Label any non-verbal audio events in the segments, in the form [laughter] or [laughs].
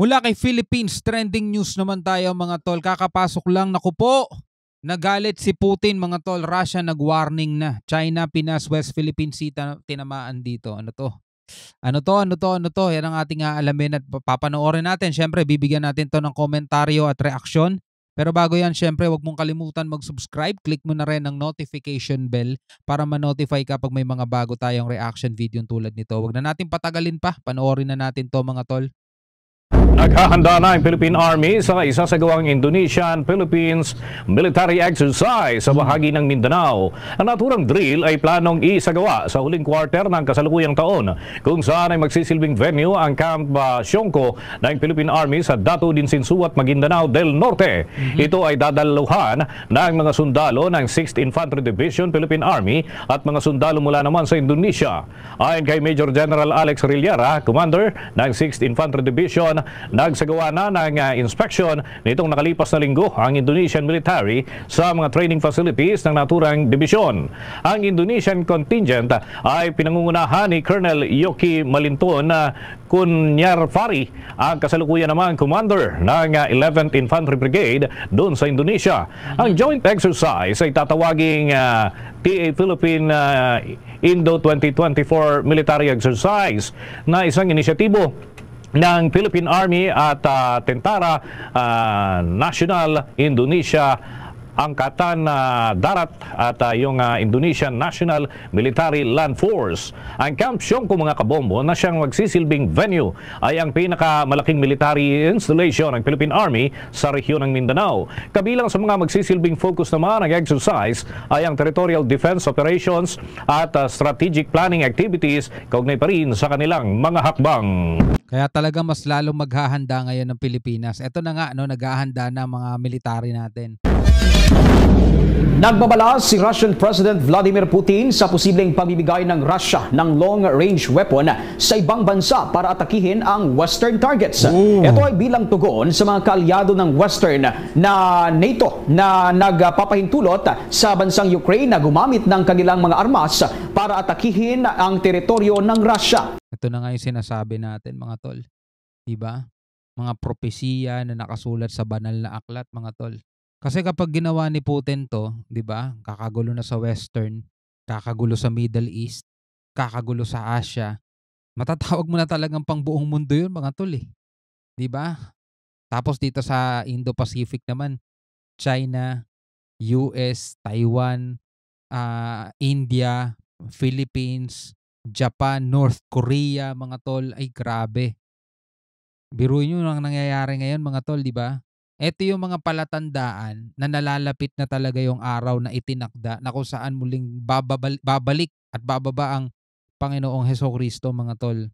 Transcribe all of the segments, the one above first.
Mula kay Philippines trending news naman tayo mga tol. Kakapasok lang naku po. Nagalit si Putin mga tol. Russia nag-warning na. China, Pinas, West Philippine Sea tinamaan dito. Ano to? Ano to? Ano to? Ano to? Yan ang ating aalamin at papanoorin natin. Siyempre, bibigyan natin to ng komentaryo at reaksyon. Pero bago yan, syempre, huwag mong kalimutan mag-subscribe. Click mo na rin ang notification bell para ma-notify ka pag may mga bago tayong reaction video tulad nito. Huwag na natin patagalin pa. Panoorin na natin to mga tol. Naghahanda na ang Philippine Army sa isasagawang Indonesian-Philippines military exercise sa bahagi ng Mindanao. Ang naturang drill ay planong isagawa sa huling quarter ng kasalukuyang taon kung saan ay magsisilbing venue ang Camp uh, ah, Siongko ng Philippine Army sa Dato Dinsinsu at Maguindanao del Norte. Mhm. Ito ay dadaluhan ng mga sundalo ng 6th Infantry Division Philippine Army at mga sundalo mula naman sa Indonesia. Ayon kay Major General Alex Rillera, Commander ng 6th Infantry Division, Nagsagawa na ng ah, inspection nitong nakalipas na linggo ang Indonesian military sa mga training facilities ng naturang division. Ang Indonesian contingent ay pinangungunahan ni Colonel Yoki Malinton na ah, Kunyarfari ang kasalukuyan namang commander ng 11th ah, Infantry Brigade doon sa Indonesia. Ang joint exercise ay tatawaging uh, PA Philippine uh, Indo 2024 Military Exercise na isang inisyatibo ng Philippine Army at uh, Tentara uh, National Indonesia angkatan uh, darat at uh, yung uh, Indonesian National Military Land Force. Ang Camp Siongko mga kabombo na siyang magsisilbing venue ay ang pinakamalaking military installation ng Philippine Army sa rehiyon ng Mindanao. Kabilang sa mga magsisilbing focus naman ng exercise ay ang territorial defense operations at uh, strategic planning activities kaugnay pa rin sa kanilang mga hakbang. Kaya talaga mas lalong maghahanda ngayon ng Pilipinas. Ito na nga, no, naghahanda na mga military natin. Nagbabala si Russian President Vladimir Putin sa posibleng pagbibigay ng Russia ng long-range weapon sa ibang bansa para atakihin ang Western targets. Ooh. Ito ay bilang tugon sa mga kaalyado ng Western na NATO na nagpapahintulot sa bansang Ukraine na gumamit ng kanilang mga armas para atakihin ang teritoryo ng Russia. Ito na nga yung sinasabi natin mga tol. Diba? Mga propesiya na nakasulat sa banal na aklat mga tol kasi kapag ginawa ni Putin to, 'di ba? Kakagulo na sa Western, kakagulo sa Middle East, kakagulo sa Asia. Matatawag mo na talagang pangbuong mundo 'yun, mga tol eh. 'Di ba? Tapos dito sa Indo-Pacific naman, China, US, Taiwan, uh, India, Philippines, Japan, North Korea, mga tol, ay grabe. Biruin nyo ang nangyayari ngayon mga tol, di ba? Ito yung mga palatandaan na nalalapit na talaga yung araw na itinakda na kung saan muling bababalik, babalik at bababa ang Panginoong Heso Kristo mga tol.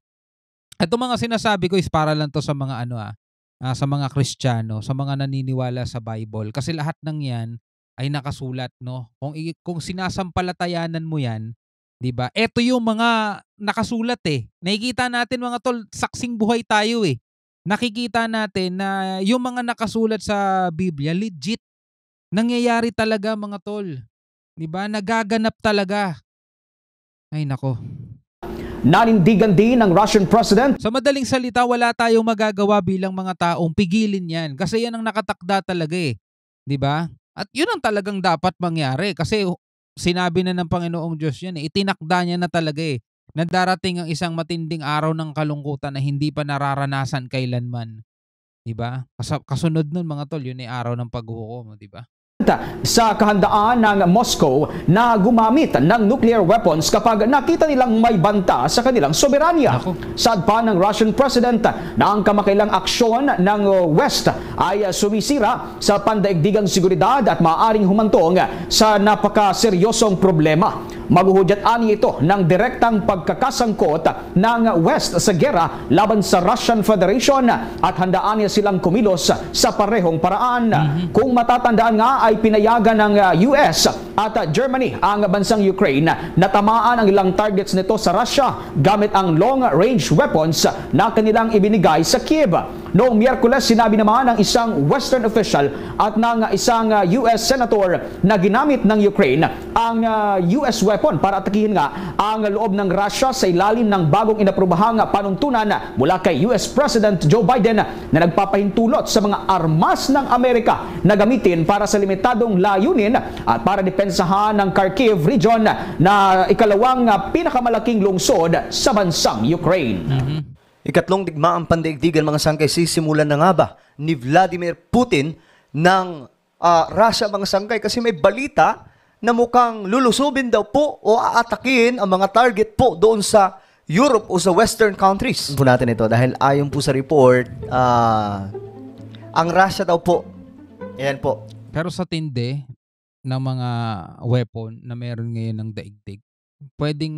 Ito mga sinasabi ko is para lang to sa mga ano ah, ah sa mga Kristiyano, sa mga naniniwala sa Bible kasi lahat ng 'yan ay nakasulat no. Kung kung sinasampalatayanan mo 'yan, 'di ba? Ito yung mga nakasulat eh. Nakikita natin mga tol, saksing buhay tayo eh nakikita natin na yung mga nakasulat sa Biblia, legit. Nangyayari talaga mga tol. Di ba? Nagaganap talaga. Ay nako. Nanindigan din ng Russian President. Sa madaling salita, wala tayong magagawa bilang mga taong pigilin yan. Kasi yan ang nakatakda talaga eh. Di ba? At yun ang talagang dapat mangyari. Kasi sinabi na ng Panginoong Diyos yan eh. Itinakda niya na talaga eh na darating ang isang matinding araw ng kalungkutan na hindi pa nararanasan kailanman. 'Di ba? Kasunod nun mga tol, yun ay araw ng paghukom, 'di ba? sa kahandaan ng Moscow na gumamit ng nuclear weapons kapag nakita nilang may banta sa kanilang soberanya. Sad pa ng Russian President na ang kamakailang aksyon ng West ay sumisira sa pandaigdigang seguridad at maaring humantong sa napakaseryosong problema. Maguhudyat-ani ito ng direktang pagkakasangkot ng West sa gera laban sa Russian Federation at handaan niya silang kumilos sa parehong paraan. Mm-hmm. Kung matatandaan nga ay pinayagan ng US uh, at uh, Germany ang bansang Ukraine na tamaan ang ilang targets nito sa Russia gamit ang long-range weapons na kanilang ibinigay sa Kiev. Noong Miyerkules, sinabi naman ng isang Western official at ng isang US uh, senator na ginamit ng Ukraine ang US uh, weapon para atakihin nga ang loob ng Russia sa ilalim ng bagong inaprubahang panuntunan mula kay US President Joe Biden na nagpapahintulot sa mga armas ng Amerika na gamitin para sa limitadong layunin at para depensahan ng Kharkiv region na ikalawang uh, pinakamalaking lungsod sa bansang Ukraine. Mm-hmm. Ikatlong digmaang pandaigdigan mga sangkay sisimulan na nga ba ni Vladimir Putin ng uh, Russia mga sangkay kasi may balita na mukhang lulusubin daw po o aatakin ang mga target po doon sa Europe o sa Western countries. Po natin ito dahil ayon po sa report, uh, ang Russia daw po, ayan po. Pero sa tindi ng mga weapon na meron ngayon ng daigdig, pwedeng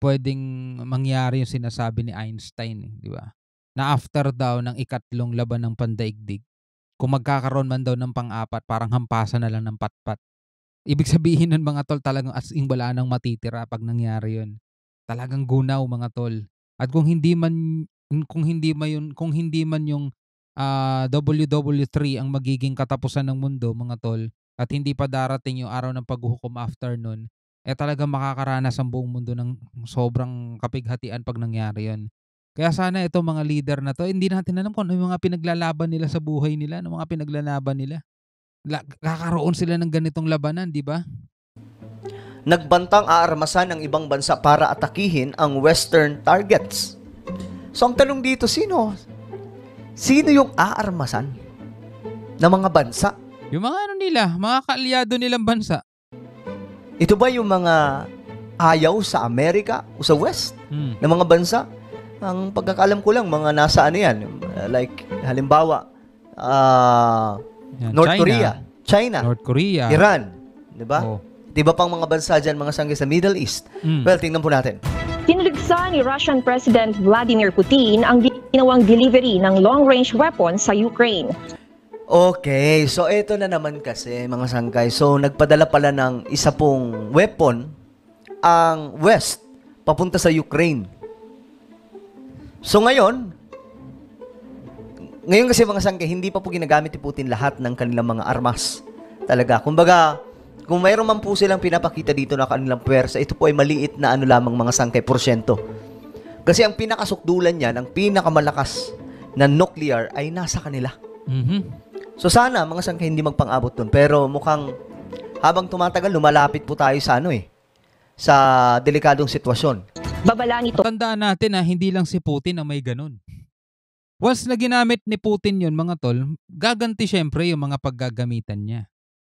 pwedeng mangyari yung sinasabi ni Einstein, eh, di ba? Na after daw ng ikatlong laban ng pandaigdig, kung magkakaroon man daw ng pang-apat, parang hampasan na lang ng patpat. Ibig sabihin nun mga tol, talagang as in wala nang matitira pag nangyari yon. Talagang gunaw mga tol. At kung hindi man kung hindi man yun, kung hindi man yung uh, ah, WW3 ang magiging katapusan ng mundo mga tol at hindi pa darating yung araw ng paghuhukom after nun, eh talaga makakaranas ang buong mundo ng sobrang kapighatian pag nangyari yon. Kaya sana itong mga leader na to, hindi natin alam kung ano yung mga pinaglalaban nila sa buhay nila, ano mga pinaglalaban nila. Kakaroon sila ng ganitong labanan, di ba? Nagbantang aarmasan ng ibang bansa para atakihin ang Western targets. So ang tanong dito, sino? Sino yung aarmasan ng mga bansa? Yung mga ano nila, mga kaalyado nilang bansa. Ito ba yung mga ayaw sa Amerika o sa West mm. ng mga bansa? Ang pagkakalam ko lang, mga nasa ano yan, like halimbawa, uh, North China. Korea, China, North Korea, Iran, di ba? Oh. Di ba pang mga bansa dyan, mga sanggay sa Middle East? Mm. Well, tingnan po natin. Tinligsa ni Russian President Vladimir Putin ang ginawang delivery ng long-range weapons sa Ukraine. Okay, so ito na naman kasi mga sangkay. So nagpadala pala ng isa pong weapon ang West papunta sa Ukraine. So ngayon, ngayon kasi mga sangkay, hindi pa po ginagamit ni Putin lahat ng kanilang mga armas. Talaga. Kumbaga, kung mayroon man po silang pinapakita dito na kanilang pwersa, ito po ay maliit na ano lamang mga sangkay, porsyento. Kasi ang pinakasukdulan niya, ang pinakamalakas na nuclear ay nasa kanila. Mm-hmm. So sana mga sangka hindi magpang-abot doon. Pero mukhang habang tumatagal, lumalapit po tayo sa ano eh, sa delikadong sitwasyon. Babalang ito. Tandaan natin na hindi lang si Putin ang may ganun. Once na ginamit ni Putin yon mga tol, gaganti syempre yung mga paggagamitan niya.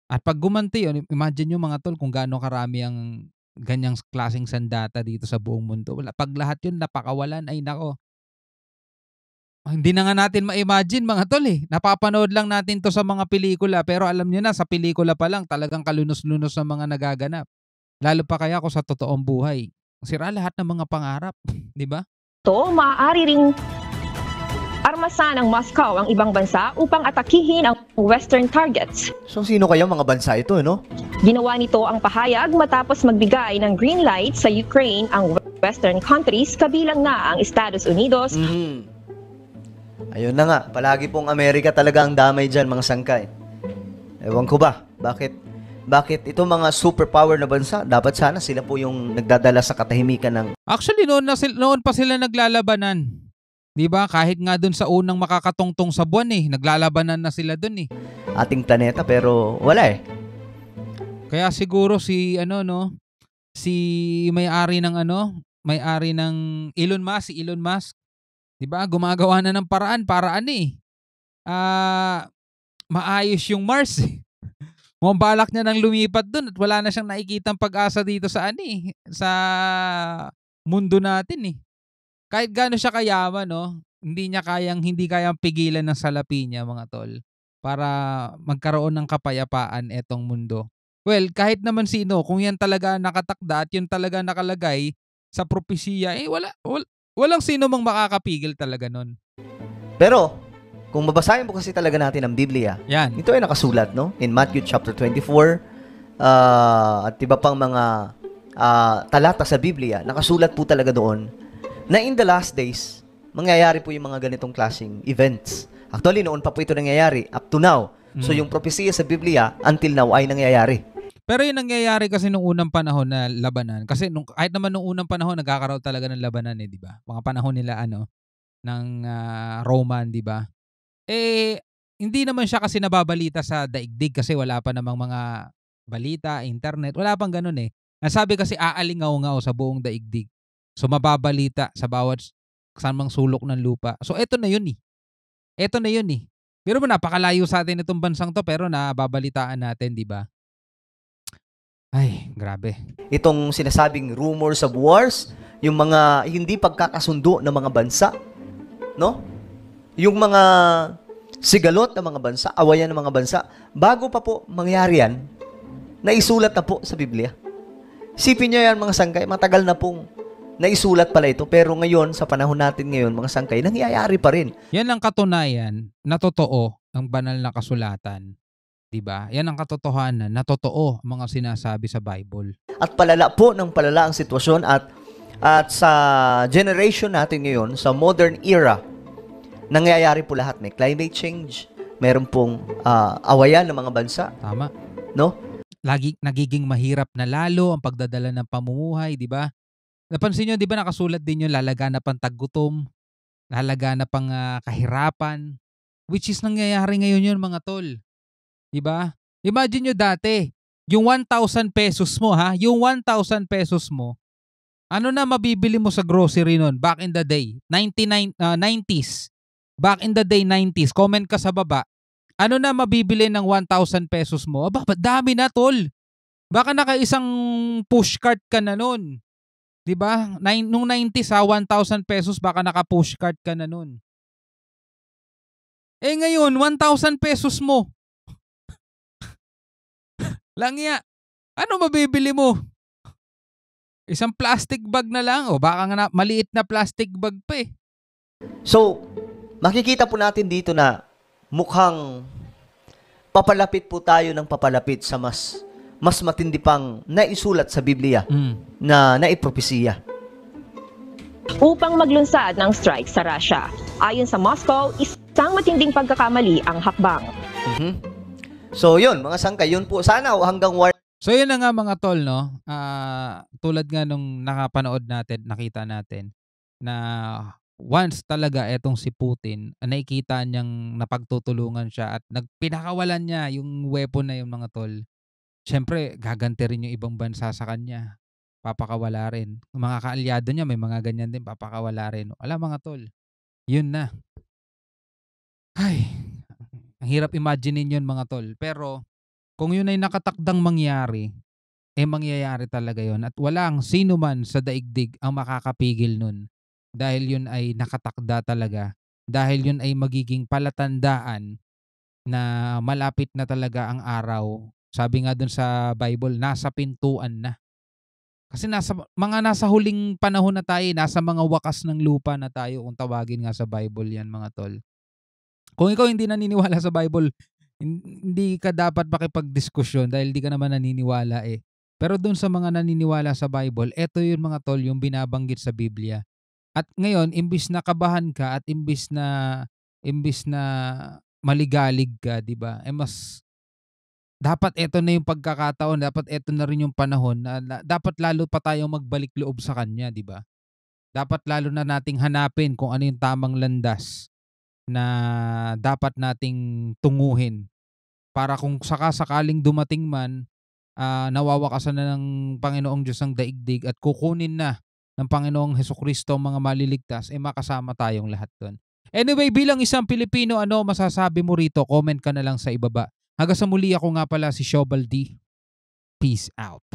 At pag gumanti yun, imagine nyo mga tol kung gaano karami ang ganyang klaseng sandata dito sa buong mundo. Pag lahat yun napakawalan, ay nako, Ah, hindi na nga natin ma-imagine mga tol eh. Napapanood lang natin to sa mga pelikula pero alam nyo na sa pelikula pa lang talagang kalunos-lunos ng mga nagaganap. Lalo pa kaya ko sa totoong buhay. Sira lahat ng mga pangarap, [laughs] di ba? To, maaari ring armasan ng Moscow ang ibang bansa upang atakihin ang Western targets. So sino kaya mga bansa ito, eh, no? Ginawa nito ang pahayag matapos magbigay ng green light sa Ukraine ang Western countries kabilang na ang Estados Unidos, mm-hmm Ayun na nga, palagi pong Amerika talaga ang damay dyan, mga sangkay. Ewan ko ba, bakit? Bakit ito mga superpower na bansa, dapat sana sila po yung nagdadala sa katahimikan ng... Actually, noon, na, noon pa sila naglalabanan. 'Di ba? Kahit nga doon sa unang makakatongtong sa buwan eh, naglalabanan na sila doon eh. Ating planeta pero wala eh. Kaya siguro si ano no, si may-ari ng ano, may-ari ng Elon Musk, si Elon Musk, 'Di ba? Gumagawa na ng paraan para ano eh. Ah, uh, maayos yung Mars. Eh. [laughs] Mukhang balak niya nang lumipat doon at wala na siyang nakikitang pag-asa dito sa ano eh, sa mundo natin eh. Kahit gaano siya kayaman, no? Hindi niya kayang hindi kayang pigilan ng salapi niya, mga tol, para magkaroon ng kapayapaan etong mundo. Well, kahit naman sino, kung yan talaga nakatakda at yun talaga nakalagay sa propesiya, eh wala, wala Walang sino mang makakapigil talaga nun. Pero, kung babasahin po kasi talaga natin ang Biblia, Yan. ito ay nakasulat, no? In Matthew chapter 24, uh, ah, at iba pang mga uh, talata sa Biblia, nakasulat po talaga doon na in the last days, mangyayari po yung mga ganitong klaseng events. Actually, noon pa po ito nangyayari, up to now. Mm. So, yung propesiya sa Biblia, until now, ay nangyayari. Pero yung nangyayari kasi nung unang panahon na labanan, kasi nung, kahit naman nung unang panahon, nagkakaroon talaga ng labanan eh, di ba? Mga panahon nila, ano, ng uh, Roman, di ba? Eh, hindi naman siya kasi nababalita sa daigdig kasi wala pa namang mga balita, internet, wala pang ganun eh. Ang sabi kasi aalingaw-ngaw sa buong daigdig. So mababalita sa bawat samang sulok ng lupa. So eto na yun eh. Eto na yun eh. Pero mo napakalayo sa atin itong bansang to pero nababalitaan natin, di ba? Ay, grabe. Itong sinasabing rumors of wars, yung mga hindi pagkakasundo ng mga bansa, no? Yung mga sigalot ng mga bansa, awayan ng mga bansa, bago pa po mangyari yan, naisulat na po sa Biblia. Sipin niyo yan mga sangkay, matagal na pong naisulat pala ito. Pero ngayon, sa panahon natin ngayon, mga sangkay, nangyayari pa rin. Yan ang katunayan na totoo ang banal na kasulatan 'di ba? Yan ang katotohanan na totoo ang mga sinasabi sa Bible. At palala po ng palala ang sitwasyon at at sa generation natin ngayon, sa modern era, nangyayari po lahat. May climate change, meron pong uh, awayan ng mga bansa. Tama. No? Lagi nagiging mahirap na lalo ang pagdadala ng pamumuhay, 'di ba? Napansin niyo 'di ba nakasulat din 'yung lalaganap ang taggutom, lalaganap ang uh, ah, kahirapan, which is nangyayari ngayon 'yun mga tol. 'Di ba? Imagine nyo dati, yung 1,000 pesos mo ha, yung 1,000 pesos mo, ano na mabibili mo sa grocery noon back in the day? 99, uh, 90s. Back in the day 90s. Comment ka sa baba. Ano na mabibili ng 1,000 pesos mo? Aba, dami na tol. Baka nakaisang pushcart ka na noon. 'Di ba? Nung 90s ha, 1,000 pesos baka naka pushcart ka na noon. Eh ngayon, 1,000 pesos mo. Langya, ano mabibili mo? Isang plastic bag na lang o baka nga maliit na plastic bag pa eh. So, makikita po natin dito na mukhang papalapit po tayo ng papalapit sa mas mas matindi pang naisulat sa Biblia mm. na naipropesiya. Upang maglunsad ng strike sa Russia, ayon sa Moscow, isang matinding pagkakamali ang hakbang. Mm-hmm. So yun, mga sangkay, yun po sana hanggang war. So yun na nga mga tol, no? Uh, tulad nga nung nakapanood natin, nakita natin, na once talaga etong si Putin, nakikita niyang napagtutulungan siya at nagpinakawalan niya yung weapon na yung mga tol. Siyempre, gaganti rin yung ibang bansa sa kanya. Papakawala rin. Mga kaalyado niya, may mga ganyan din, papakawala rin. Alam mga tol. Yun na. Ay, ang hirap imagine yun mga tol. Pero kung yun ay nakatakdang mangyari, eh mangyayari talaga yon At walang sino man sa daigdig ang makakapigil nun. Dahil yun ay nakatakda talaga. Dahil yun ay magiging palatandaan na malapit na talaga ang araw. Sabi nga dun sa Bible, nasa pintuan na. Kasi nasa mga nasa huling panahon na tayo, eh. nasa mga wakas ng lupa na tayo kung tawagin nga sa Bible 'yan mga tol. Kung ikaw hindi naniniwala sa Bible, hindi ka dapat makipagdiskusyon dahil hindi ka naman naniniwala eh. Pero doon sa mga naniniwala sa Bible, eto yung mga tol yung binabanggit sa Biblia. At ngayon, imbis na kabahan ka at imbis na imbis na maligalig ka, 'di ba? Eh mas dapat eto na yung pagkakataon, dapat eto na rin yung panahon na, na dapat lalo pa tayong magbalik loob sa kanya, 'di ba? Dapat lalo na nating hanapin kung ano yung tamang landas na dapat nating tunguhin para kung sakasakaling dumating man uh, nawawakasan na ng Panginoong Diyos ang daigdig at kukunin na ng Panginoong Heso Kristo ang mga maliligtas, eh makasama tayong lahat doon. Anyway, bilang isang Pilipino, ano masasabi mo rito? Comment ka na lang sa ibaba. Hanggang sa muli ako nga pala si Shobaldi. Peace out.